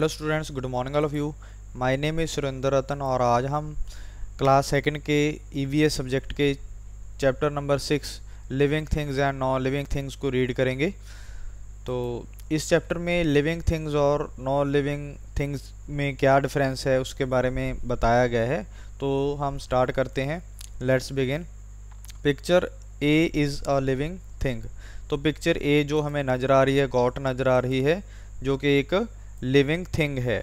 hello students good morning all of you my name is Surendra Ratan और आज हम class second के ईवीएस e सब्जेक्ट के chapter number six living things and non living things को read करेंगे तो इस चैप्टर में लिविंग थिंग्स और नॉन लिविंग थिंग्स में क्या डिफरेंस है उसके बारे में बताया गया है तो हम स्टार्ट करते हैं let's begin picture A is a living thing तो पिक्चर ए जो हमें नज़र आ रही है गॉट नज़र आ रही है जो कि एक लिविंग थिंग है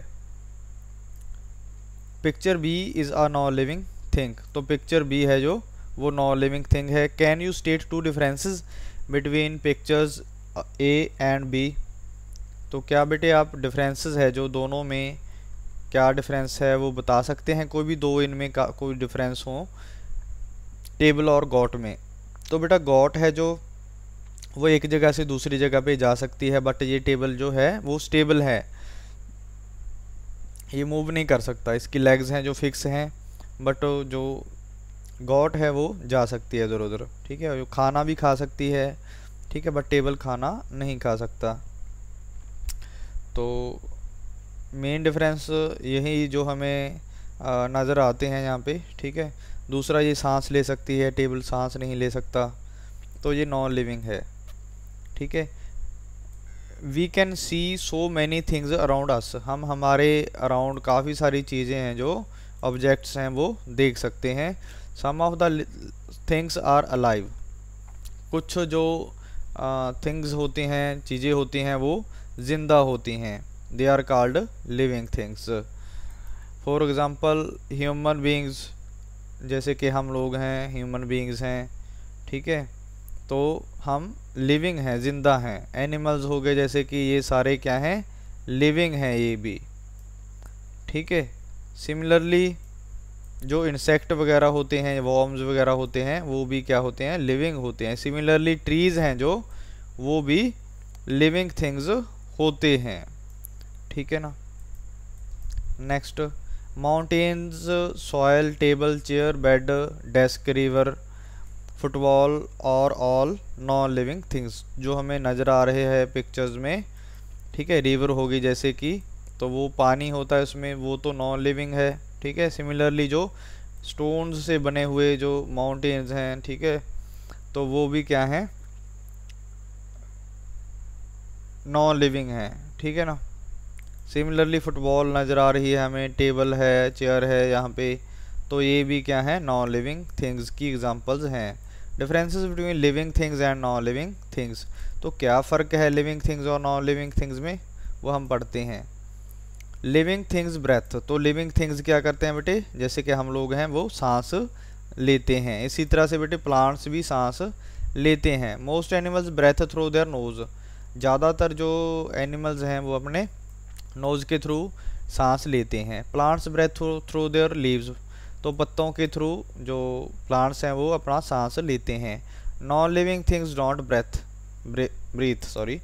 picture B is a non living thing तो पिक्चर बी है जो वो नॉन लिविंग थिंग है can you state two differences between pictures A and B तो क्या बेटे आप डिफरेंसेस है जो दोनों में क्या डिफरेंस है वो बता सकते हैं कोई भी दो इनमें का कोई डिफरेंस हो टेबल और गॉट में तो बेटा गॉट है जो वो एक जगह से दूसरी जगह पे जा सकती है बट ये टेबल जो है वो स्टेबल है ये मूव नहीं कर सकता इसकी लेग्स हैं जो फिक्स हैं बट जो गॉट है वो जा सकती है इधर उधर ठीक है जो खाना भी खा सकती है ठीक है बट टेबल खाना नहीं खा सकता तो मेन डिफरेंस यही जो हमें नज़र आते हैं यहाँ पे ठीक है दूसरा ये सांस ले सकती है टेबल सांस नहीं ले सकता तो ये नॉन लिविंग है ठीक है we can see so many things around us हम हमारे अराउंड काफ़ी सारी चीज़ें हैं जो ऑब्जेक्ट्स हैं वो देख सकते हैं some of the things are alive कुछ जो थिंग्स uh, होती हैं चीज़ें होती हैं वो ज़िंदा होती हैं they are called living things for example human beings जैसे कि हम लोग हैं ह्यूमन बींग्स हैं ठीक है तो हम लिविंग हैं ज़िंदा हैं एनिमल्स हो गए जैसे कि ये सारे क्या हैं लिविंग हैं ये भी ठीक है सिमिलरली जो इंसेक्ट वगैरह होते हैं वॉर्म्स वगैरह होते हैं वो भी क्या होते हैं लिविंग होते हैं सिमिलरली ट्रीज़ हैं जो वो भी लिविंग थिंग्स होते हैं ठीक है ना next mountains soil table chair bed desk river football और ऑल नॉन लिविंग थिंग्स जो हमें नज़र आ रहे हैं पिक्चर्स में ठीक है रिवर होगी जैसे कि तो वो पानी होता है उसमें वो तो नॉन लिविंग है ठीक है सिमिलरली जो स्टोन से बने हुए जो माउंटेन्स हैं ठीक है तो वो भी क्या हैं नॉन लिविंग हैं ठीक है ना सिमिलरली फुटबॉल नज़र आ रही है हमें टेबल है चेयर है यहाँ पे तो ये भी क्या है नॉन लिविंग थिंग्स की एग्जांपल्स हैं differences between living things and non living things तो क्या फ़र्क है लिविंग थिंग्स और नॉन लिविंग थिंग्स में वो हम पढ़ते हैं लिविंग थिंग्स ब्रेथ तो लिविंग थिंग्स क्या करते हैं बेटे जैसे कि हम लोग हैं वो सांस लेते हैं इसी तरह से बेटे प्लांट्स भी सांस लेते हैं most animals breathe through their nose ज़्यादातर जो एनिमल्स हैं वो अपने नोज़ के थ्रू सांस लेते हैं plants breathe through their leaves तो पत्तों के थ्रू जो प्लांट्स हैं वो अपना सांस लेते हैं non living things don't breathe breathe sorry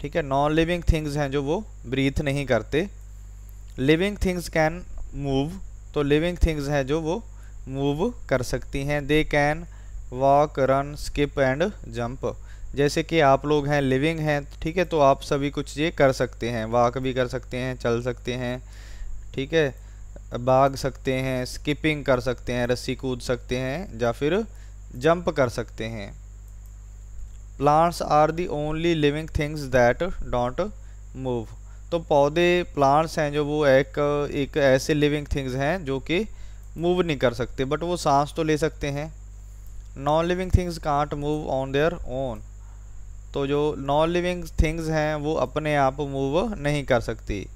ठीक है नॉन लिविंग थिंग्स हैं जो वो ब्रीथ नहीं करते लिविंग थिंग्स कैन मूव तो लिविंग थिंग्स हैं जो वो मूव कर सकती हैं they can walk run skip and jump जैसे कि आप लोग हैं लिविंग हैं ठीक है तो आप सभी कुछ ये कर सकते हैं वॉक भी कर सकते हैं चल सकते हैं ठीक है भाग सकते हैं स्किपिंग कर सकते हैं रस्सी कूद सकते हैं या फिर जंप कर सकते हैं plants are the only living things that don't move तो पौधे प्लांट्स हैं जो वो एक एक ऐसे लिविंग थिंग्स हैं जो कि मूव नहीं कर सकते बट वो सांस तो ले सकते हैं non living things can't move on their own तो जो नॉन लिविंग थिंग्स हैं वो अपने आप मूव नहीं कर सकती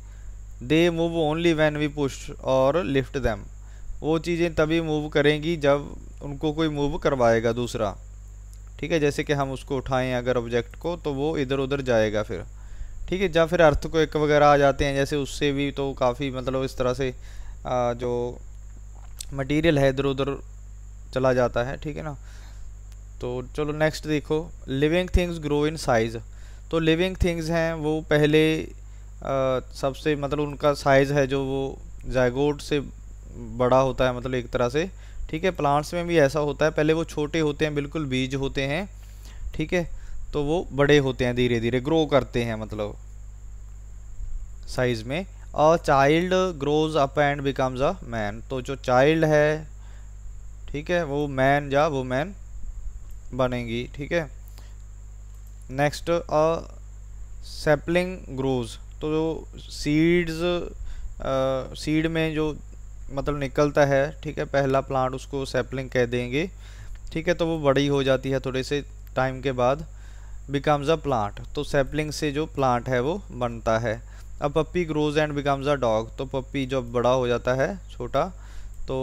they move only when we push or lift them वो चीज़ें तभी मूव करेंगी जब उनको कोई मूव करवाएगा दूसरा ठीक है जैसे कि हम उसको उठाएं अगर ऑब्जेक्ट को तो वो इधर उधर जाएगा फिर ठीक है जब फिर अर्थ को एक वगैरह आ जाते हैं जैसे उससे भी तो काफ़ी मतलब इस तरह से आ, जो मटेरियल है इधर उधर चला जाता है ठीक है ना तो चलो नेक्स्ट देखो living things grow in size तो लिविंग थिंग्स हैं वो पहले सबसे मतलब उनका साइज़ है जो वो जैगोड से बड़ा होता है मतलब एक तरह से ठीक है प्लांट्स में भी ऐसा होता है पहले वो छोटे होते हैं बिल्कुल बीज होते हैं ठीक है तो वो बड़े होते हैं धीरे धीरे ग्रो करते हैं मतलब साइज़ में a child grows up and becomes a man तो जो चाइल्ड है ठीक है वो मैन या वो मैन बनेगी ठीक है नेक्स्ट अ सेपलिंग ग्रोज तो सीड्स सीड में जो मतलब निकलता है ठीक है पहला प्लांट उसको सेपलिंग कह देंगे ठीक है तो वो बड़ी हो जाती है थोड़े से टाइम के बाद बिकम्स अ प्लांट तो सेपलिंग से जो प्लांट है वो बनता है अब puppy grows and becomes a dog तो पप्पी जब बड़ा हो जाता है छोटा तो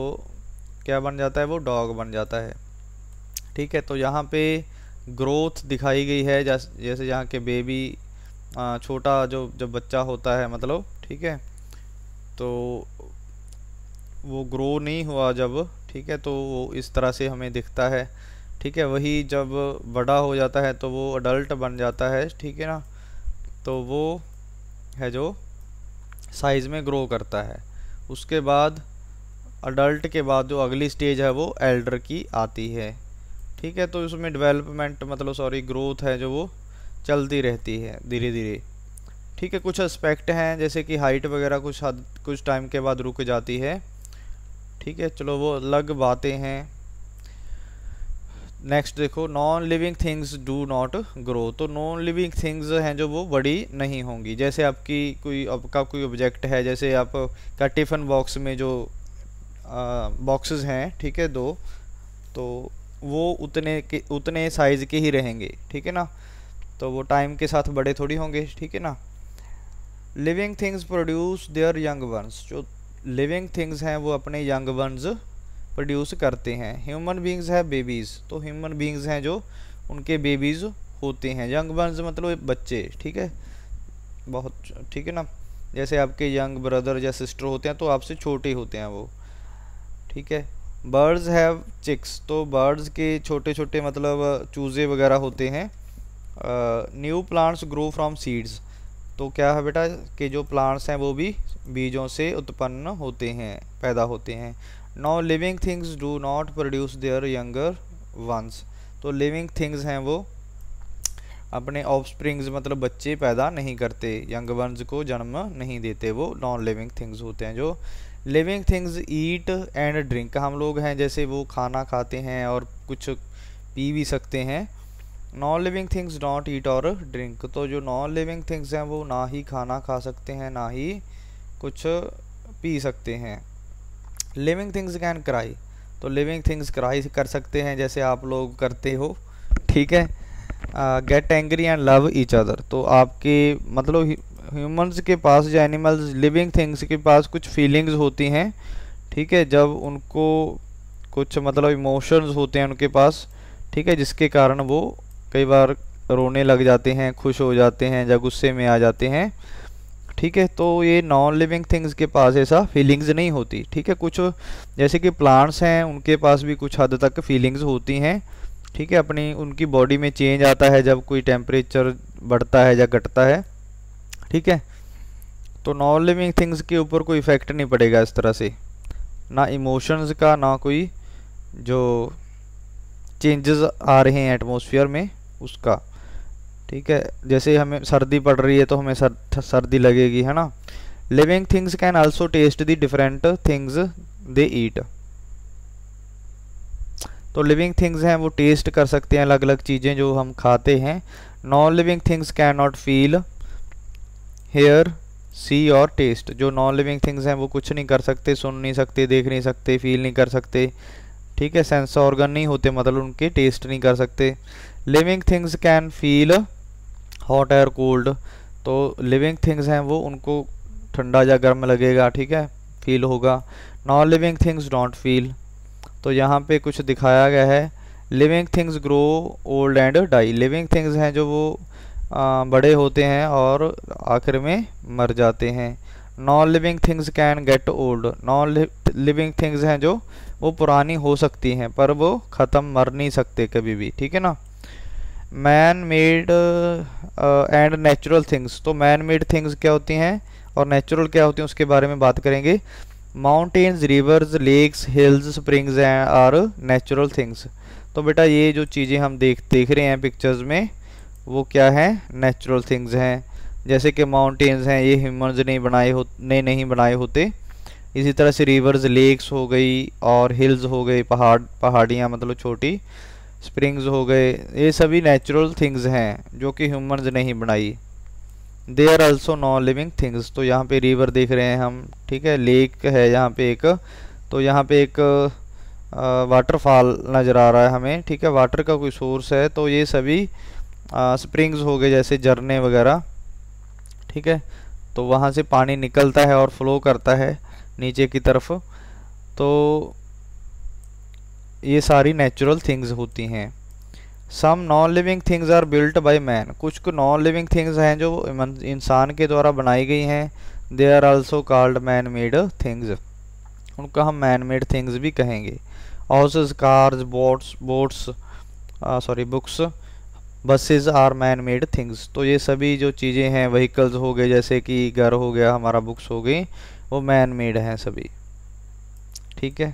क्या बन जाता है वो डॉग बन जाता है ठीक है तो यहाँ पे ग्रोथ दिखाई गई है जैसे यहाँ के बेबी छोटा जो जब बच्चा होता है मतलब ठीक है तो वो ग्रो नहीं हुआ जब ठीक है तो वो इस तरह से हमें दिखता है ठीक है वही जब बड़ा हो जाता है तो वो अडल्ट बन जाता है ठीक है ना तो वो है जो साइज़ में ग्रो करता है उसके बाद अडल्ट के बाद जो अगली स्टेज है वो एल्डर की आती है ठीक है तो उसमें डेवलपमेंट मतलब सॉरी ग्रोथ है जो वो चलती रहती है धीरे धीरे ठीक है कुछ एस्पेक्ट हैं जैसे कि हाइट वगैरह कुछ हद कुछ टाइम के बाद रुक जाती है ठीक है चलो वो अलग बातें हैं नेक्स्ट देखो non living things do not grow तो नॉन लिविंग थिंग्स हैं जो वो बड़ी नहीं होंगी जैसे आपकी कोई आपका कोई ऑब्जेक्ट है जैसे आपका टिफ़न बॉक्स में जो बॉक्सेस हैं ठीक है दो तो वो उतने के उतने साइज़ के ही रहेंगे ठीक है ना तो वो टाइम के साथ बड़े थोड़ी होंगे ठीक है ना living things produce their young ones जो लिविंग थिंग्स हैं वो अपने यंग वंस प्रोड्यूस करते हैं ह्यूमन बींग्स है बेबीज़ तो ह्यूमन बींग्स हैं जो उनके बेबीज़ होते हैं यंग वंस मतलब बच्चे ठीक है बहुत ठीक है ना जैसे आपके यंग ब्रदर या सिस्टर होते हैं तो आपसे छोटे होते हैं वो ठीक है बर्ड्स हैव चिक्स तो बर्ड्स के छोटे छोटे मतलब चूज़े वगैरह होते हैं new plants grow from seeds तो क्या है बेटा कि जो प्लांट्स हैं वो भी बीजों से उत्पन्न होते हैं पैदा होते हैं no living things do not produce their younger ones तो लिविंग थिंग्स हैं वो अपने स्प्रिंग्स मतलब बच्चे पैदा नहीं करते यंग वंस को जन्म नहीं देते वो नॉन लिविंग थिंग्स होते हैं जो living things eat and drink हम लोग हैं जैसे वो खाना खाते हैं और कुछ पी भी सकते हैं नॉन लिविंग थिंग्स डॉट ईट और ड्रिंक तो जो नॉन लिविंग थिंग्स हैं वो ना ही खाना खा सकते हैं ना ही कुछ पी सकते हैं लिविंग थिंग्स कैन क्राई तो लिविंग थिंग्स क्राई कर सकते हैं जैसे आप लोग करते हो ठीक है get angry and love each other तो आपके मतलब ह्यूमन्स के पास या एनिमल्स लिविंग थिंग्स के पास कुछ फीलिंग्स होती हैं ठीक है जब उनको कुछ मतलब इमोशंस होते हैं उनके पास ठीक है जिसके कारण वो कई बार रोने लग जाते हैं खुश हो जाते हैं या गुस्से में आ जाते हैं ठीक है तो ये नॉन लिविंग थिंग्स के पास ऐसा फीलिंग्स नहीं होती ठीक है कुछ जैसे कि प्लांट्स हैं उनके पास भी कुछ हद तक फीलिंग्स होती हैं ठीक है अपनी उनकी बॉडी में चेंज आता है जब कोई टेम्परेचर बढ़ता है या घटता है ठीक है तो नॉन लिविंग थिंग्स के ऊपर कोई इफेक्ट नहीं पड़ेगा इस तरह से ना इमोशंस का ना कोई जो चेंजेस आ रहे हैं एटमोसफियर में उसका ठीक है जैसे हमें सर्दी पड़ रही है तो हमें सर सर्दी लगेगी है ना living things can also taste the different things they eat तो लिविंग थिंग्स हैं वो टेस्ट कर सकते हैं अलग अलग चीज़ें जो हम खाते हैं non living things can not feel hear see और टेस्ट जो नॉन लिविंग थिंग्स हैं वो कुछ नहीं कर सकते सुन नहीं सकते देख नहीं सकते फील नहीं कर सकते ठीक है सेंस ऑर्गन नहीं होते मतलब उनके टेस्ट नहीं कर सकते living things can feel hot air cold तो लिविंग थिंग्स हैं वो उनको ठंडा या गर्म लगेगा ठीक है फील होगा non living things don't feel तो यहाँ पे कुछ दिखाया गया है living things grow old and die living things हैं जो वो आ, बड़े होते हैं और आखिर में मर जाते हैं non living things can get old non living things हैं जो वो पुरानी हो सकती हैं पर वो ख़त्म मर नहीं सकते कभी भी ठीक है ना man made and natural things तो मैन मेड थिंग्स क्या होती हैं और नेचुरल क्या होती हैं उसके बारे में बात करेंगे mountains rivers lakes hills springs and are natural things तो बेटा ये जो चीज़ें हम देख देख रहे हैं पिक्चर्स में वो क्या है नेचुरल थिंग्स हैं जैसे कि माउंटेन्स हैं ये ह्यूमन्स नहीं बनाए हो ने नहीं बनाए होते इसी तरह से रिवर्स लेक्स हो गई और हिल्स हो गई पहाड़ पहाड़ियाँ मतलब छोटी स्प्रिंग्स हो गए ये सभी नेचुरल थिंग्स हैं जो कि ने नहीं बनाई they are also non living things तो यहाँ पे रिवर देख रहे हैं हम ठीक है लेक है यहाँ पे एक तो यहाँ पे एक वाटरफॉल नज़र आ रहा है हमें ठीक है वाटर का कोई सोर्स है तो ये सभी स्प्रिंग्स हो गए जैसे झरने वगैरह ठीक है तो वहाँ से पानी निकलता है और फ्लो करता है नीचे की तरफ तो ये सारी नेचुरल थिंग्स होती हैं some non living things are built by man कुछ नॉन लिविंग थिंग्स हैं जो इंसान के द्वारा बनाई गई हैं they are also called man made things उनका हम मैन मेड थिंग्स भी कहेंगे houses cars boats boats sorry books buses are man made things तो ये सभी जो चीज़ें हैं व्हीकल्स हो गए जैसे कि घर हो गया हमारा बुक्स हो गई वो मैन मेड हैं सभी ठीक है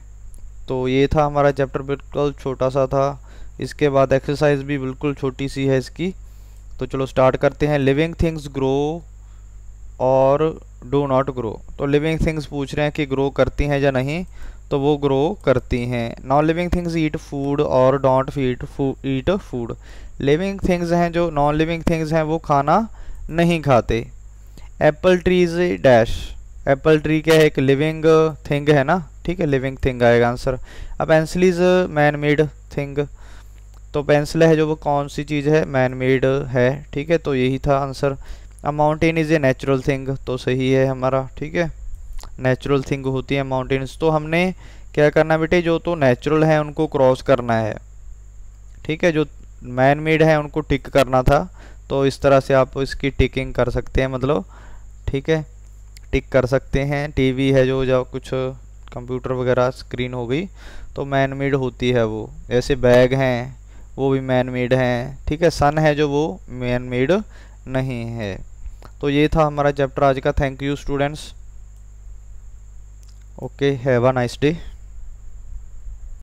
तो ये था हमारा चैप्टर बिल्कुल छोटा सा था इसके बाद एक्सरसाइज भी बिल्कुल छोटी सी है इसकी तो चलो स्टार्ट करते हैं लिविंग थिंग्स ग्रो और डू नॉट ग्रो तो लिविंग थिंग्स पूछ रहे हैं कि ग्रो करती हैं या नहीं तो वो ग्रो करती हैं non living things eat food और don't feed eat food living things हैं जो नॉन लिविंग थिंग्स हैं वो खाना नहीं खाते apple trees dash apple tree क्या है एक लिविंग थिंग है ना ठीक है लिविंग थिंग आएगा आंसर अब pencil is man made thing तो पेंसिल है जो वो कौन सी चीज़ है मैन मेड है ठीक है तो यही था आंसर अब mountain is a natural thing तो सही है हमारा ठीक है नेचुरल थिंग होती है माउंटेन्स तो हमने क्या करना बेटे जो तो नेचुरल है उनको क्रॉस करना है ठीक है जो मैन मेड है उनको टिक करना था तो इस तरह से आप इसकी टिकिंग कर सकते हैं मतलब ठीक है टिक कर सकते हैं टीवी है जो जो कुछ कंप्यूटर वगैरह स्क्रीन हो गई तो मैन मेड होती है वो ऐसे बैग हैं वो भी मैन मेड हैं ठीक है सन है जो वो मैन मेड नहीं है तो ये था हमारा चैप्टर आज का thank you students okay have a nice day